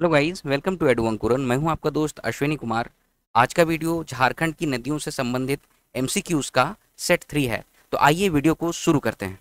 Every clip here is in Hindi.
हेलो गाइस वेलकम टू एडवंकुरन मैं हूं आपका दोस्त अश्विनी कुमार आज का वीडियो झारखंड की नदियों से संबंधित एमसीक्यूज का सेट थ्री है तो आइए वीडियो को शुरू करते हैं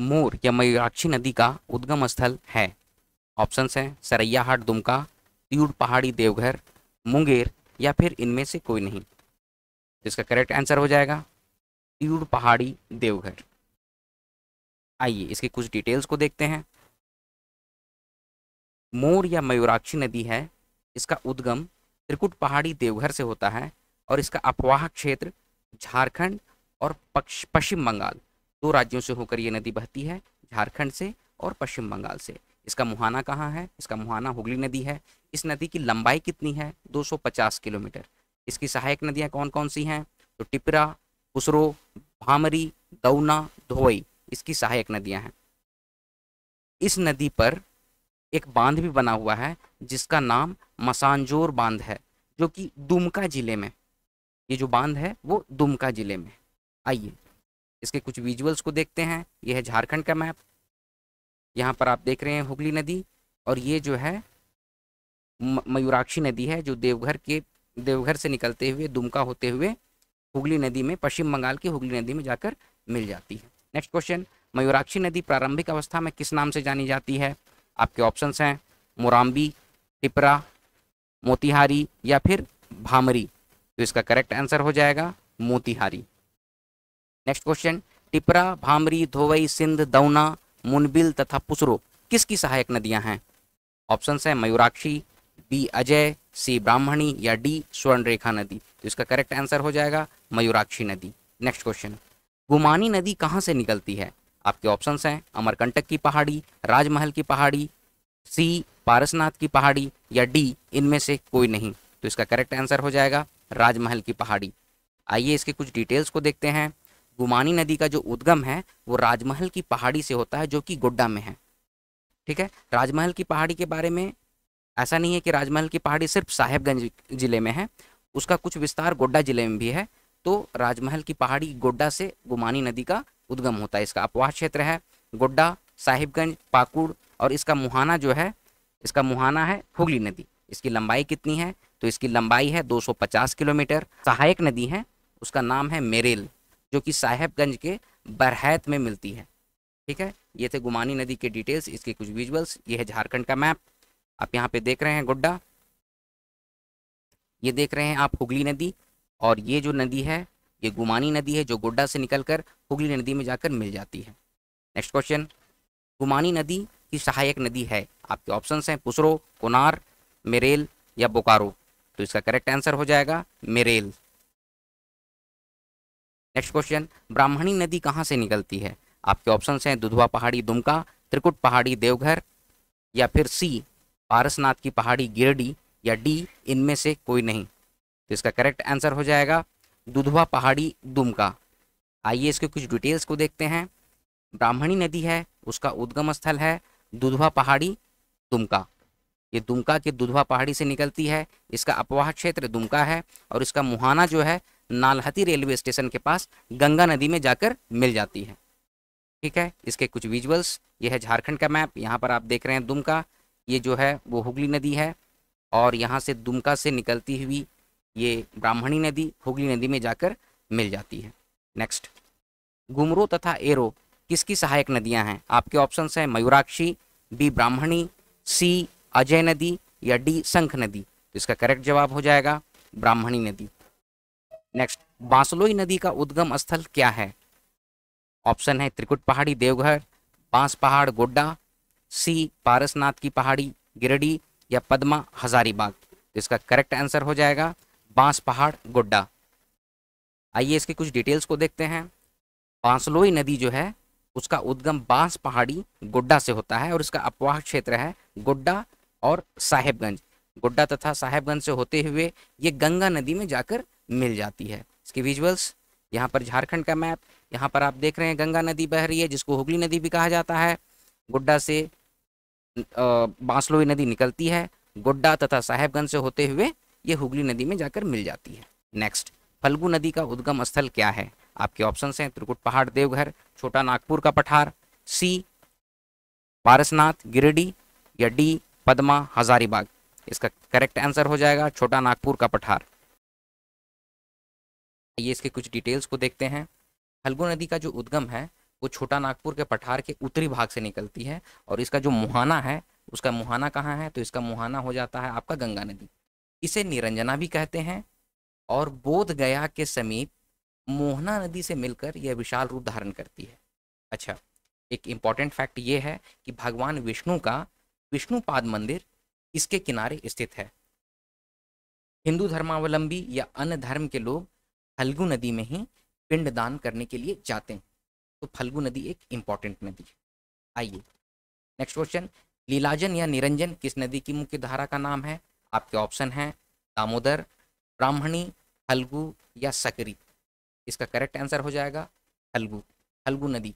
मोर या मयूराक्षी नदी का उद्गम स्थल है ऑप्शंस हैं सरैयाहाट दुमका त्यूड पहाड़ी देवघर मुंगेर या फिर इनमें से कोई नहीं इसका करेक्ट आंसर हो जाएगा त्यूड पहाड़ी देवघर आइए इसके कुछ डिटेल्स को देखते हैं मोर या मयूराक्षी नदी है इसका उद्गम त्रिकुट पहाड़ी देवघर से होता है और इसका अपवाह क्षेत्र झारखंड और पश्चिम बंगाल दो राज्यों से होकर ये नदी बहती है झारखंड से और पश्चिम बंगाल से इसका मुहाना कहाँ है इसका मुहाना हुगली नदी है इस नदी की लंबाई कितनी है 250 किलोमीटर इसकी सहायक नदियाँ कौन कौन सी हैं तो टिपरा कुसरो भामरी दौना धोई इसकी सहायक नदियाँ हैं इस नदी पर एक बांध भी बना हुआ है जिसका नाम मसानजोर बांध है जो कि दुमका जिले में ये जो बांध है वो दुमका जिले में आइए इसके कुछ विजुअल्स को देखते हैं यह है झारखंड का मैप यहाँ पर आप देख रहे हैं हुगली नदी और ये जो है मयूराक्षी नदी है जो देवघर के देवघर से निकलते हुए दुमका होते हुए हुगली नदी में पश्चिम बंगाल की हुगली नदी में जाकर मिल जाती है नेक्स्ट क्वेश्चन मयूराक्षी नदी प्रारंभिक अवस्था में किस नाम से जानी जाती है आपके ऑप्शन हैं मोराम्बी टिपरा मोतिहारी या फिर भामरी तो इसका करेक्ट आंसर हो जाएगा मोतिहारी नेक्स्ट क्वेश्चन टिपरा भामरी धोवई सिंध दौना मुनबिल तथा पुसरो किसकी सहायक नदियां हैं ऑप्शंस हैं मयूराक्षी बी अजय सी ब्राह्मणी या डी स्वर्णरेखा नदी तो इसका करेक्ट आंसर हो जाएगा मयूराक्षी नदी नेक्स्ट क्वेश्चन गुमानी नदी कहाँ से निकलती है आपके ऑप्शंस हैं अमरकंटक की पहाड़ी राजमहल की पहाड़ी सी पारसनाथ की पहाड़ी या डी इनमें से कोई नहीं तो इसका करेक्ट आंसर हो जाएगा राजमहल की पहाड़ी आइए इसके कुछ डिटेल्स को देखते हैं गुमानी नदी का जो उद्गम है वो राजमहल की पहाड़ी से होता है जो कि गोड्डा में है ठीक है राजमहल की पहाड़ी के बारे में ऐसा नहीं है कि राजमहल की पहाड़ी सिर्फ साहेबगंज जिले में है उसका कुछ विस्तार गोड्डा जिले में भी है तो राजमहल की पहाड़ी गोड्डा से गुमानी नदी का उद्गम होता है इसका अपवाह क्षेत्र है गोड्डा साहिबगंज पाकुड़ और इसका मुहाना जो है इसका मुहाना है हुगली नदी इसकी लंबाई कितनी है तो इसकी लंबाई है 250 किलोमीटर सहायक नदी है उसका नाम है मेरेल जो कि साहेबगंज के बरहैत में मिलती है ठीक है ये थे गुमानी नदी के डिटेल्स इसके कुछ विजुअल्स ये है झारखंड का मैप आप यहाँ पे देख रहे हैं गोड्डा ये देख रहे हैं आप हुगली नदी और ये जो नदी है ये गुमानी नदी है जो गोड्डा से निकलकर हुगली नदी में जाकर मिल जाती है नेक्स्ट क्वेश्चन गुमानी नदी की सहायक नदी है आपके ऑप्शन हैं पुसरो कोनार मेरेल या बोकारो तो इसका करेक्ट आंसर हो जाएगा मेरेल नेक्स्ट क्वेश्चन ब्राह्मणी नदी कहाँ से निकलती है आपके ऑप्शन हैं दुधवा पहाड़ी दुमका त्रिकुट पहाड़ी देवघर या फिर सी पारसनाथ की पहाड़ी गिरडी या डी इनमें से कोई नहीं तो इसका करेक्ट आंसर हो जाएगा दुधवा पहाड़ी दुमका आइए इसके कुछ डिटेल्स को देखते हैं ब्राह्मणी नदी है उसका उद्गम स्थल है दुधवा पहाड़ी दुमका ये दुमका के दुधवा पहाड़ी से निकलती है इसका अपवाह क्षेत्र दुमका है और इसका मुहाना जो है नालहती रेलवे स्टेशन के पास गंगा नदी में जाकर मिल जाती है ठीक है इसके कुछ विजुअल्स यह है झारखंड का मैप यहाँ पर आप देख रहे हैं दुमका ये जो है वो हुगली नदी है और यहाँ से दुमका से निकलती हुई ये ब्राह्मणी नदी हुगली नदी में जाकर मिल जाती है नेक्स्ट घुमरो तथा एरो किसकी सहायक नदियां हैं आपके ऑप्शंस हैं मयूराक्षी बी ब्राह्मणी सी अजय नदी या डी संख नदी तो इसका करेक्ट जवाब हो जाएगा ब्राह्मणी नदी नेक्स्ट बांसलोई नदी का उद्गम स्थल क्या है ऑप्शन है त्रिकुट पहाड़ी देवघर बांस पहाड़ गोड्डा सी पारसनाथ की पहाड़ी गिरडी या पद्मा हजारीबाग तो इसका करेक्ट आंसर हो जाएगा बांस पहाड़ गोड्डा आइए इसके कुछ डिटेल्स को देखते हैं बांसलोई नदी जो है उसका उद्गम बांस पहाड़ी गोड्डा से होता है और इसका अपवाह क्षेत्र है गोड्डा और साहेबगंज गोड्डा तथा साहेबगंज से होते हुए ये गंगा नदी में जाकर मिल जाती है इसके विजुअल्स यहाँ पर झारखंड का मैप यहाँ पर आप देख रहे हैं गंगा नदी बह रही है जिसको हुगली नदी भी कहा जाता है गोड्डा से बांसलोई नदी निकलती है गोड्डा तथा साहेबगंज से होते हुए ये हुगली नदी में जाकर मिल जाती है नेक्स्ट फल्गु नदी का उद्गम स्थल क्या है आपके ऑप्शन हैं त्रिकुट पहाड़ देवघर छोटा नागपुर का पठार सी पारसनाथ गिरिडीह या डी पदमा हजारीबाग इसका करेक्ट आंसर हो जाएगा छोटा नागपुर का पठार ये इसके कुछ डिटेल्स को देखते हैं फल्गु नदी का जो उद्गम है वो छोटा नागपुर के पठार के उत्तरी भाग से निकलती है और इसका जो मुहाना है उसका मुहाना कहाँ है तो इसका मुहाना हो जाता है आपका गंगा नदी इसे निरंजना भी कहते हैं और बोध गया के समीप मोहना नदी से मिलकर यह विशाल रूप धारण करती है अच्छा एक इम्पॉर्टेंट फैक्ट ये है कि भगवान विष्णु का विष्णुपाद मंदिर इसके किनारे स्थित है हिंदू धर्मावलंबी या अन्य धर्म के लोग फल्गु नदी में ही पिंड दान करने के लिए जाते हैं तो फल्गु नदी एक इम्पॉर्टेंट नदी है आइए नेक्स्ट क्वेश्चन लीलाजन या निरंजन किस नदी की मुख्य धारा का नाम है आपके ऑप्शन हैं दामोदर ब्राह्मणी हल्गू या सकरी इसका करेक्ट आंसर हो जाएगा हल्गू हल्गू नदी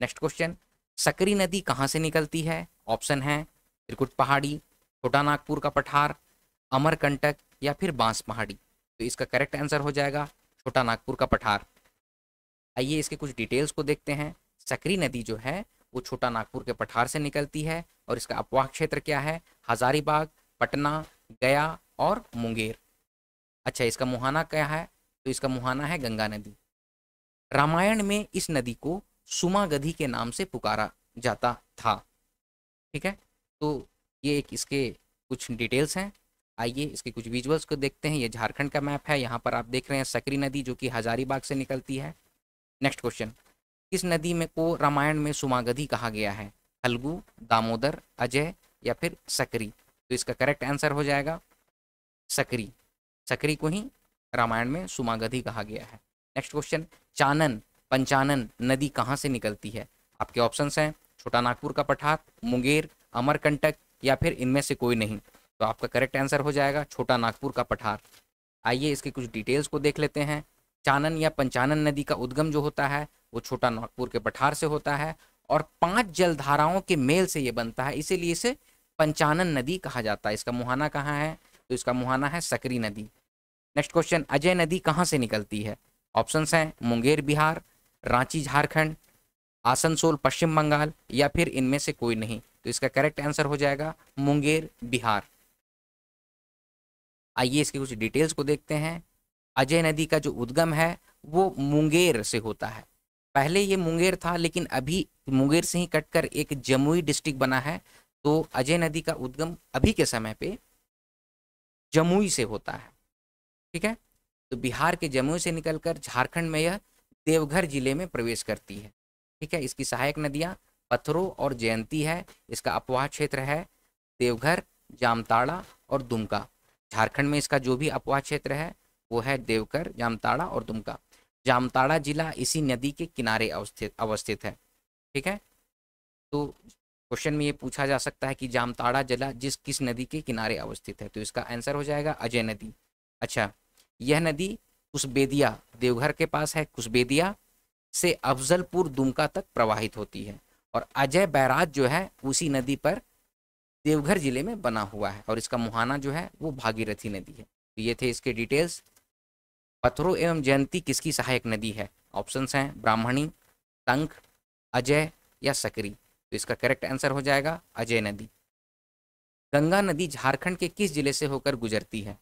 नेक्स्ट क्वेश्चन सकरी नदी कहाँ से निकलती है ऑप्शन है त्रिकुट पहाड़ी छोटा नागपुर का पठार अमरकंटक या फिर बांस पहाड़ी तो इसका करेक्ट आंसर हो जाएगा छोटा नागपुर का पठार आइए इसके कुछ डिटेल्स को देखते हैं सकरी नदी जो है वो छोटा नागपुर के पठार से निकलती है और इसका अपवाह क्षेत्र क्या है हजारीबाग पटना गया और मुंगेर अच्छा इसका मुहाना क्या है तो इसका मुहाना है गंगा नदी रामायण में इस नदी को सुमागधी के नाम से पुकारा जाता था ठीक है तो ये एक इसके कुछ डिटेल्स हैं आइए इसके कुछ विजुअल्स को देखते हैं ये झारखंड का मैप है यहाँ पर आप देख रहे हैं सकरी नदी जो कि हजारीबाग से निकलती है नेक्स्ट क्वेश्चन किस नदी में को रामायण में सुमागधी कहा गया है हल्गू दामोदर अजय या फिर सकरी तो इसका करेक्ट आंसर हो जाएगा सकरी सकरी को ही रामायण में सुमागधि कहा गया है नेक्स्ट क्वेश्चन चानन पंचानन नदी कहाँ से निकलती है आपके ऑप्शंस हैं छोटा नागपुर का पठार मुंगेर अमरकंटक या फिर इनमें से कोई नहीं तो आपका करेक्ट आंसर हो जाएगा छोटा नागपुर का पठार आइए इसके कुछ डिटेल्स को देख लेते हैं चानन या पंचानन नदी का उद्गम जो होता है वो छोटा नागपुर के पठार से होता है और पांच जलधाराओं के मेल से ये बनता है इसीलिए इसे पंचानन नदी कहा जाता है इसका मुहाना कहाँ है तो इसका मुहाना है सकरी नदी नेक्स्ट क्वेश्चन अजय नदी कहाँ से निकलती है ऑप्शन हैं मुंगेर बिहार रांची झारखंड आसनसोल पश्चिम बंगाल या फिर इनमें से कोई नहीं तो इसका करेक्ट आंसर हो जाएगा मुंगेर बिहार आइए इसके कुछ डिटेल्स को देखते हैं अजय नदी का जो उद्गम है वो मुंगेर से होता है पहले ये मुंगेर था लेकिन अभी मुंगेर से ही कटकर एक जमुई डिस्ट्रिक्ट बना है तो अजय नदी का उद्गम अभी के समय पे जमुई से होता है ठीक है तो बिहार के जमुई से निकलकर झारखंड में यह देवघर जिले में प्रवेश करती है ठीक है इसकी सहायक नदियाँ पत्थरों और जयंती है इसका अपवाह क्षेत्र है देवघर जामताड़ा और दुमका झारखंड में इसका जो भी अपवाह क्षेत्र है वो है देवघर जामताड़ा और दुमका जामताड़ा जिला इसी नदी के किनारे अवस्थित अवस्थित है ठीक है तो क्वेश्चन में ये पूछा जा सकता है कि जामताड़ा जिला जिस किस नदी के किनारे अवस्थित है तो इसका आंसर हो जाएगा अजय नदी अच्छा यह नदी कुशबेदिया देवघर के पास है कुशबेदिया से अफजलपुर दुमका तक प्रवाहित होती है और अजय बैराज जो है उसी नदी पर देवघर जिले में बना हुआ है और इसका मुहाना जो है वो भागीरथी नदी है तो ये थे इसके डिटेल्स पथरों एवं जयंती किसकी सहायक नदी है ऑप्शंस हैं ब्राह्मणी तंख अजय या सकरी तो इसका करेक्ट आंसर हो जाएगा अजय नदी गंगा नदी झारखंड के किस जिले से होकर गुजरती है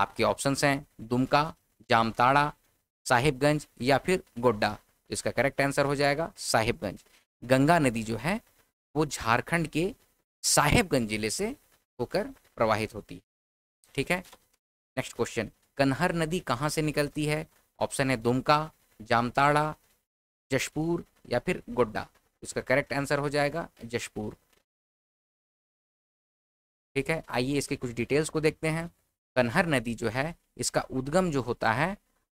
आपके ऑप्शंस हैं दुमका जामताड़ा साहिबगंज या फिर गोड्डा इसका करेक्ट आंसर हो जाएगा साहिबगंज गंगा नदी जो है वो झारखंड के साहेबगंज जिले से होकर प्रवाहित होती है ठीक है नेक्स्ट क्वेश्चन कन्हर नदी कहाँ से निकलती है ऑप्शन है दुमका जामताड़ा जशपुर या फिर गोड्डा इसका करेक्ट आंसर हो जाएगा जशपुर ठीक है आइए इसके कुछ डिटेल्स को देखते हैं कन्हर नदी जो है इसका उद्गम जो होता है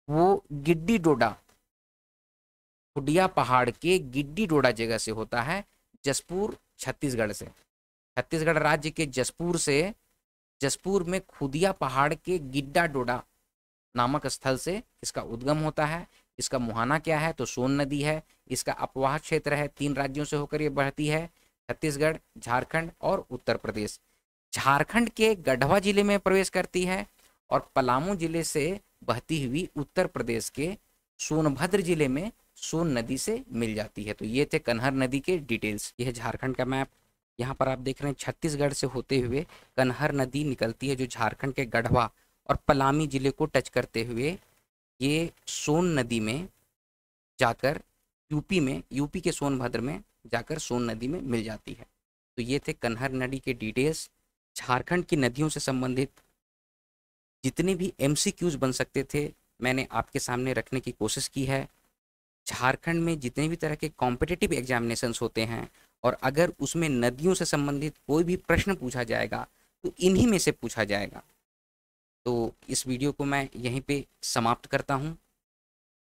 वो गिड्डी डोडा खुडिया पहाड़ के गिड्डी डोडा जगह से होता है जसपुर छत्तीसगढ़ से छत्तीसगढ़ राज्य के जसपुर से जसपुर में खुदिया पहाड़ के गिड्डा डोडा नामक स्थल से इसका उद्गम होता है इसका मुहाना क्या है तो सोन नदी है इसका अपवाह क्षेत्र है तीन राज्यों से होकर ये बढ़ती है छत्तीसगढ़ झारखंड और उत्तर प्रदेश झारखंड के गढ़वा जिले में प्रवेश करती है और पलामू जिले से बहती हुई उत्तर प्रदेश के सोनभद्र जिले में सोन नदी से मिल जाती है तो ये थे कन्हर नदी के डिटेल्स यह झारखंड का मैप यहाँ पर आप देख रहे हैं छत्तीसगढ़ से होते हुए कन्हर नदी निकलती है जो झारखंड के गढ़वा और पलामी जिले को टच करते हुए ये सोन नदी में जाकर यूपी में यूपी के सोनभद्र में जाकर सोन नदी में मिल जाती है तो ये थे कन्हर नदी के डिटेल्स झारखंड की नदियों से संबंधित जितने भी एम बन सकते थे मैंने आपके सामने रखने की कोशिश की है झारखंड में जितने भी तरह के कॉम्पिटेटिव एग्जामिनेशंस होते हैं और अगर उसमें नदियों से संबंधित कोई भी प्रश्न पूछा जाएगा तो इन्हीं में से पूछा जाएगा तो इस वीडियो को मैं यहीं पे समाप्त करता हूँ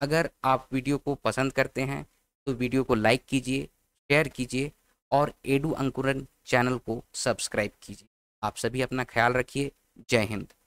अगर आप वीडियो को पसंद करते हैं तो वीडियो को लाइक कीजिए शेयर कीजिए और एडू अंकुरन चैनल को सब्सक्राइब कीजिए आप सभी अपना ख्याल रखिए जय हिंद